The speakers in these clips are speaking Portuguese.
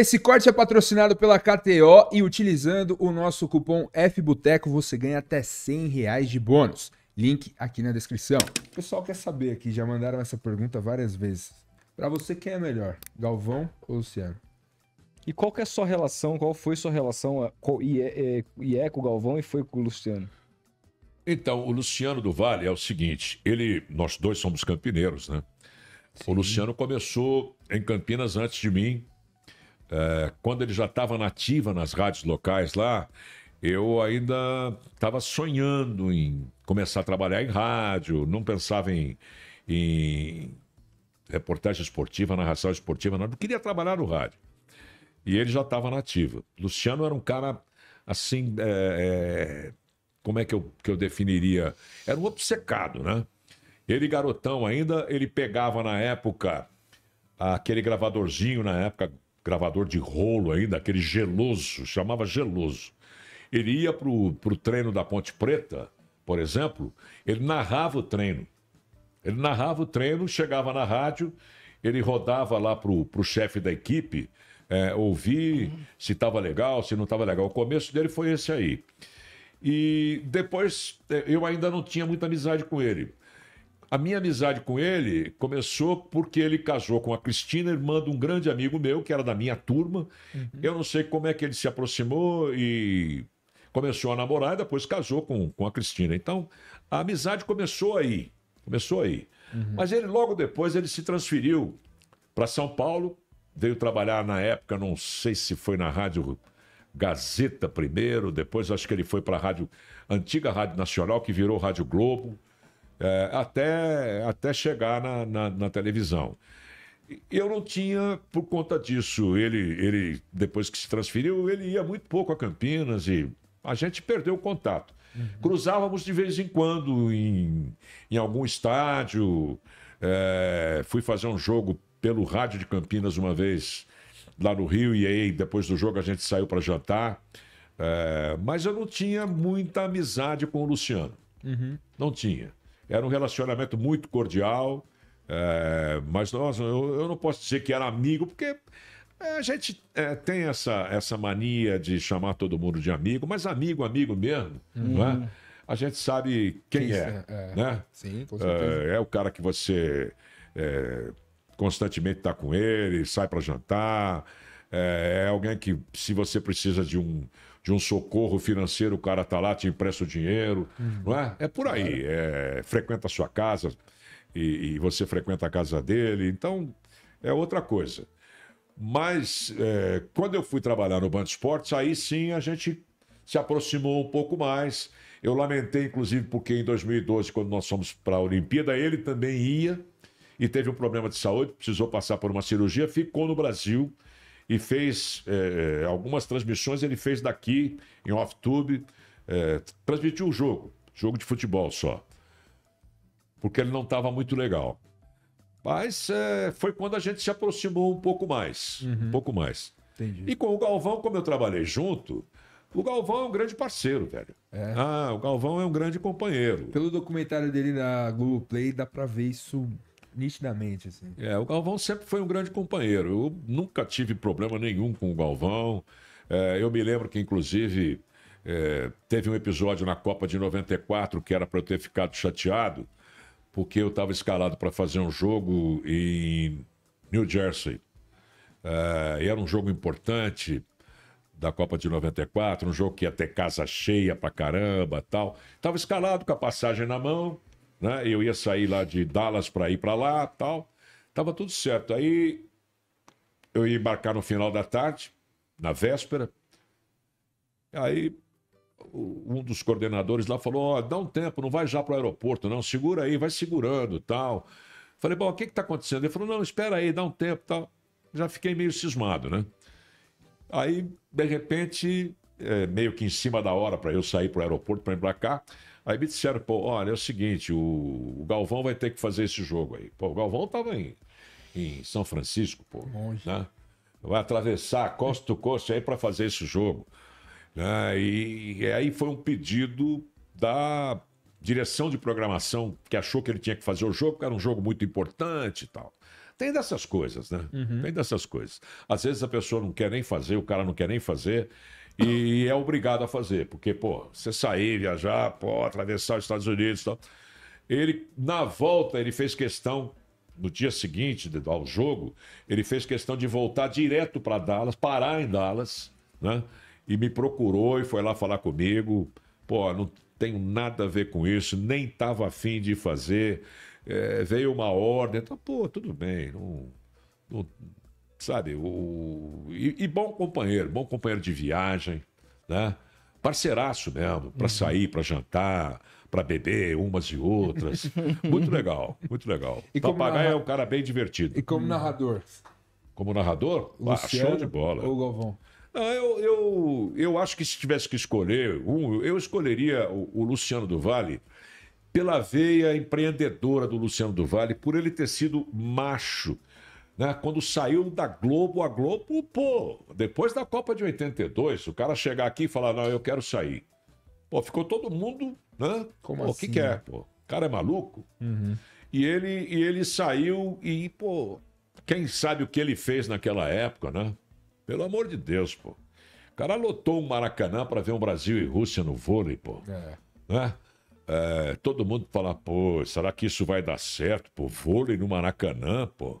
Esse corte é patrocinado pela KTO e utilizando o nosso cupom FBUTECO você ganha até 100 reais de bônus. Link aqui na descrição. O pessoal quer saber aqui, já mandaram essa pergunta várias vezes. Para você, quem é melhor, Galvão ou Luciano? E qual que é a sua relação, qual foi sua relação a, eh, com, e, é, e é com o Galvão e foi com o Luciano? Então, o Luciano do Vale é o seguinte, ele, nós dois somos campineiros, né? Sim. O Luciano começou em Campinas antes de mim, é, quando ele já estava nativa nas rádios locais lá, eu ainda estava sonhando em começar a trabalhar em rádio, não pensava em, em reportagem esportiva, narração esportiva, não. Eu queria trabalhar no rádio. E ele já estava nativa. Luciano era um cara assim. É, é, como é que eu, que eu definiria? Era um obcecado, né? Ele, garotão ainda, ele pegava na época aquele gravadorzinho, na época gravador de rolo ainda, aquele geloso, chamava geloso. Ele ia pro, pro treino da Ponte Preta, por exemplo, ele narrava o treino. Ele narrava o treino, chegava na rádio, ele rodava lá pro, pro chefe da equipe, é, ouvir se estava legal, se não estava legal. O começo dele foi esse aí. E depois é, eu ainda não tinha muita amizade com ele. A minha amizade com ele começou porque ele casou com a Cristina, irmã de um grande amigo meu, que era da minha turma. Uhum. Eu não sei como é que ele se aproximou e começou a namorar e depois casou com, com a Cristina. Então, a amizade começou aí. Começou aí. Uhum. Mas ele, logo depois, ele se transferiu para São Paulo, veio trabalhar na época, não sei se foi na Rádio Gazeta primeiro, depois acho que ele foi para a Rádio, antiga Rádio Nacional, que virou Rádio Globo é, até, até chegar na, na, na televisão. Eu não tinha, por conta disso, ele, ele, depois que se transferiu, ele ia muito pouco a Campinas e a gente perdeu o contato. Uhum. Cruzávamos de vez em quando em, em algum estádio. É, fui fazer um jogo pelo rádio de Campinas uma vez lá no Rio, e aí depois do jogo a gente saiu para jantar. É, mas eu não tinha muita amizade com o Luciano. Uhum. Não tinha. Era um relacionamento muito cordial, é, mas nossa, eu, eu, não posso dizer que era amigo, porque eh, a gente é, tem essa, essa mania de chamar todo mundo de amigo, mas amigo, amigo mesmo, hum. não é? Uhum. A gente sabe quem Isso, é, é, é, né? Sim, com certeza. É, o cara que você constantemente está com ele, sai para jantar, é alguém que, se você precisa de um de um socorro financeiro, o cara tá lá, te empresta o dinheiro, uhum. não é? É por aí, é, frequenta a sua casa e, e, você frequenta a casa dele, então é outra coisa. Mas é, quando eu fui trabalhar no Band Esportes, aí sim a gente se aproximou um pouco mais. Eu lamentei, inclusive, porque em 2012, quando nós fomos para a Olimpíada, ele também ia e teve um problema de saúde, precisou passar por uma cirurgia, ficou no Brasil e fez é, é, algumas transmissões, ele fez daqui, em off-tube, é, transmitiu o jogo, jogo de futebol só. Porque ele não estava muito legal. Mas é, foi quando a gente se aproximou um pouco mais. Uhum. Um pouco mais. Entendi. E com o Galvão, como eu trabalhei junto, o Galvão é um grande parceiro, velho. É. Ah, o Galvão é um grande companheiro. Pelo documentário dele na Google Play, dá pra ver isso nitidamente. Assim. É, o Galvão sempre foi um grande companheiro. Eu nunca tive problema nenhum com o Galvão. É, eu me lembro que, inclusive, é, teve um episódio na Copa de 94 que era para eu ter ficado chateado, porque eu estava escalado para fazer um jogo em New Jersey. É, era um jogo importante da Copa de 94, um jogo que ia ter casa cheia pra caramba tal. Tava escalado com a passagem na mão, né? Eu ia sair lá de Dallas para ir para lá, tal. Tava tudo certo. Aí eu ia embarcar no final da tarde, na véspera. Aí um dos coordenadores lá falou: "Ó, oh, dá um tempo, não vai já para o aeroporto, não, segura aí, vai segurando, tal". Falei: "Bom, o que que tá acontecendo?". Ele falou: "Não, espera aí, dá um tempo, tal". Já fiquei meio cismado, né? Aí, de repente, é, meio que em cima da hora para eu sair para o aeroporto para embarcar, Aí me disseram, pô, olha, é o seguinte, o, o Galvão vai ter que fazer esse jogo aí. Pô, o Galvão tava em, em São Francisco, pô. Longe. Né? Vai atravessar costa do costa aí para fazer esse jogo. Né? E, e aí foi um pedido da direção de programação que achou que ele tinha que fazer o jogo, porque era um jogo muito importante e tal. Tem dessas coisas, né? Uhum. Tem dessas coisas. Às vezes a pessoa não quer nem fazer, o cara não quer nem fazer, e é obrigado a fazer, porque, pô, você sair, viajar, pô, atravessar os Estados Unidos e tal. Ele, na volta, ele fez questão, no dia seguinte ao jogo, ele fez questão de voltar direto para Dallas, parar em Dallas, né? E me procurou e foi lá falar comigo. Pô, não tenho nada a ver com isso, nem estava afim de fazer. É, veio uma ordem, então, pô, tudo bem, não, não, sabe? O, e, e, bom companheiro, bom companheiro de viagem, né? Parceiraço mesmo, para uhum. sair, para jantar, para beber umas e outras. muito legal, muito legal. E Papagaio é narra... é um cara bem divertido. E como narrador? Como narrador? Ah, Luciano ah, show de bola. Galvão? Não, eu, eu, eu acho que se tivesse que escolher um, eu escolheria o, o Luciano do Vale pela veia empreendedora do Luciano do Vale, por ele ter sido macho né? Quando saiu da Globo, a Globo, pô, depois da Copa de 82, o cara chegar aqui e falar, não, eu quero sair. Pô, ficou todo mundo, né? Como pô, assim? O que, assim? que é, pô? O cara é maluco? Uhum. E, ele, e ele saiu e, pô, quem sabe o que ele fez naquela época, né? Pelo amor de Deus, pô. O cara lotou o um Maracanã para ver um Brasil e Rússia no vôlei, pô. É. Né? É, todo mundo fala, pô, será que isso vai dar certo, pô? Vôlei no Maracanã, pô.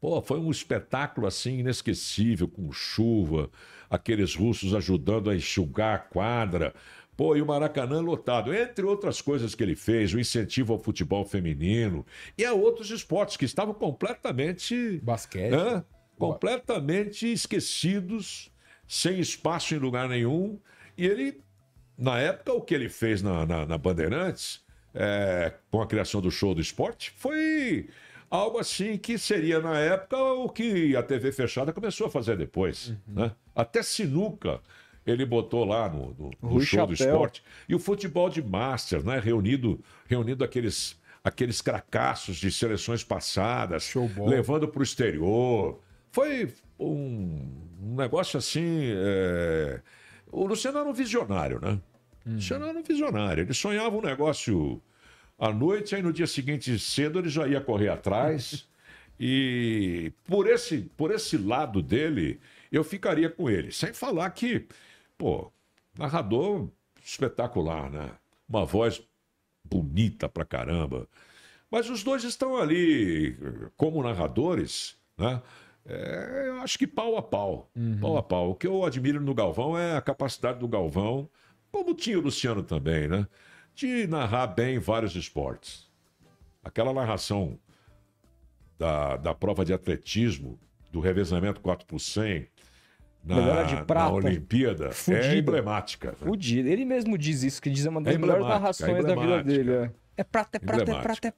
Pô, foi um espetáculo assim inesquecível, com chuva, aqueles russos ajudando a enxugar a quadra. Pô, e o Maracanã lotado, entre outras coisas que ele fez, o incentivo ao futebol feminino e a outros esportes que estavam completamente. Basquete. Né? Completamente esquecidos, sem espaço em lugar nenhum. E ele, na época, o que ele fez na, na, na Bandeirantes, é, com a criação do show do esporte, foi Algo assim que seria, na época, o que a TV fechada começou a fazer depois. Uhum. Né? Até sinuca ele botou lá no, no, no show Chapéu. do esporte. E o futebol de Masters, né? Reunido, reunido aqueles, aqueles cracassos de seleções passadas, levando para o exterior. Foi um, um negócio assim. É... O Luciano era um visionário, né? O uhum. Luciano era um visionário. Ele sonhava um negócio à noite, aí no dia seguinte cedo ele já ia correr atrás. E por esse, por esse lado dele, eu ficaria com ele. Sem falar que, pô, narrador espetacular, né? Uma voz bonita pra caramba. Mas os dois estão ali como narradores, né? É, eu acho que pau a pau. Uhum. Pau a pau. O que eu admiro no Galvão é a capacidade do Galvão, como tinha o Luciano também, né? de narrar bem vários esportes. Aquela narração da, da prova de atletismo, do revezamento 4 por 100 na, de prata, na Olimpíada fudida, é emblemática. Né? Fudida. Ele mesmo diz isso, que diz é uma das é melhores é narrações da vida dele. É. é prata, é prata, é prata, é, é.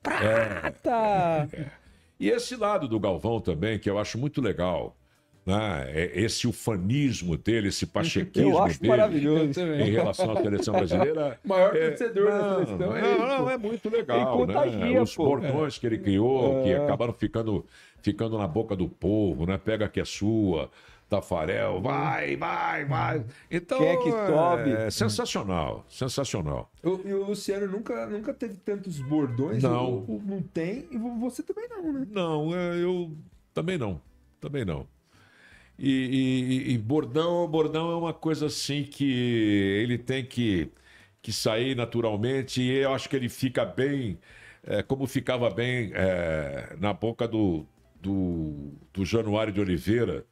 prata! É. E esse lado do Galvão também, que eu acho muito legal, né? É esse ufanismo dele, esse pachequismo eu acho dele maravilhoso. em relação à seleção brasileira. O maior é, torcedor é... da seleção é Não, é muito legal. Né? Os portões que ele criou, é... que acabaram ficando, ficando na boca do povo, né? pega que é sua. Tafarel, vai, vai, vai. Então, Quer é que sobe? É sensacional, sensacional. O, e o Luciano nunca, nunca teve tantos bordões? Não. não tem, e você também não, né? Não, eu também não, também não. E, e, e, bordão, bordão é uma coisa assim que ele tem que, que sair naturalmente e eu acho que ele fica bem, é, como ficava bem é, na boca do, do, do Januário de Oliveira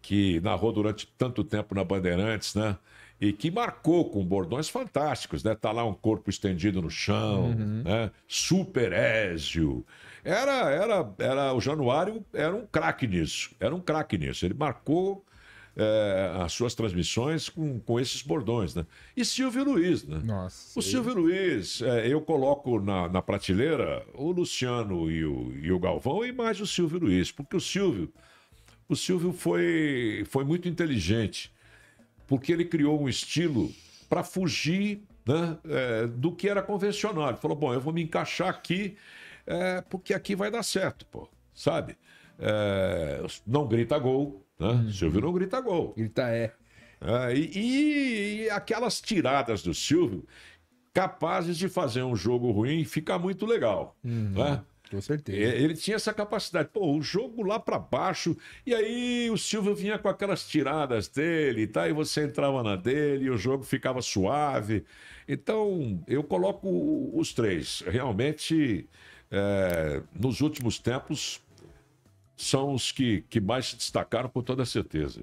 que narrou durante tanto tempo na Bandeirantes, né? E que marcou com bordões fantásticos, né? Tá lá um corpo estendido no chão, uhum. né? Super Ézio. Era, era, era, o Januário era um craque nisso, era um craque nisso. Ele marcou é, as suas transmissões com, com esses bordões, né? E Silvio Luiz, né? Nossa. O Silvio Luiz, é, eu coloco na, na prateleira o Luciano e o, e o Galvão e mais o Silvio Luiz, porque o Silvio o Silvio foi, foi muito inteligente, porque ele criou um estilo para fugir né, é, do que era convencional. Ele falou: bom, eu vou me encaixar aqui, é, porque aqui vai dar certo, pô, sabe? É, não grita gol, né? Uhum. Silvio não grita gol. Grita é. é e, e, aquelas tiradas do Silvio capazes de fazer um jogo ruim fica muito legal, uhum. né? Com certeza. É, ele tinha essa capacidade. Pô, o jogo lá para baixo, e aí o Silvio vinha com aquelas tiradas dele, tá? E você entrava na dele, e o jogo ficava suave. Então, eu coloco os três. Realmente, é, nos últimos tempos, são os que, que mais se destacaram, com toda certeza.